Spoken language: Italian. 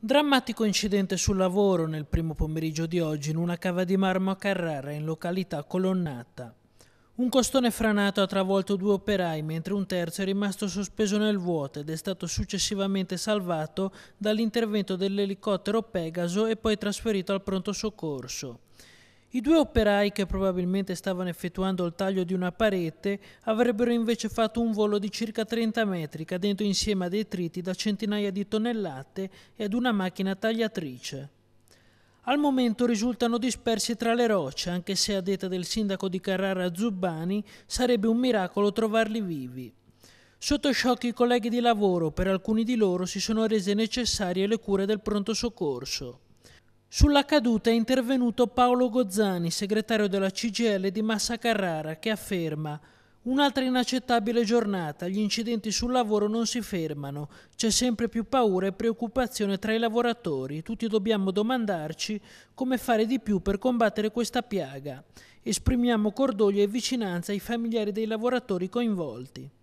Drammatico incidente sul lavoro nel primo pomeriggio di oggi in una cava di marmo a Carrara in località Colonnata. Un costone franato ha travolto due operai mentre un terzo è rimasto sospeso nel vuoto ed è stato successivamente salvato dall'intervento dell'elicottero Pegaso e poi trasferito al pronto soccorso. I due operai che probabilmente stavano effettuando il taglio di una parete avrebbero invece fatto un volo di circa 30 metri cadendo insieme a detriti da centinaia di tonnellate e ad una macchina tagliatrice. Al momento risultano dispersi tra le rocce, anche se a detta del sindaco di Carrara Zubbani sarebbe un miracolo trovarli vivi. Sotto shock i colleghi di lavoro, per alcuni di loro si sono rese necessarie le cure del pronto soccorso. Sulla caduta è intervenuto Paolo Gozzani, segretario della CGL di Massa Carrara, che afferma Un'altra inaccettabile giornata, gli incidenti sul lavoro non si fermano, c'è sempre più paura e preoccupazione tra i lavoratori, tutti dobbiamo domandarci come fare di più per combattere questa piaga. Esprimiamo cordoglio e vicinanza ai familiari dei lavoratori coinvolti.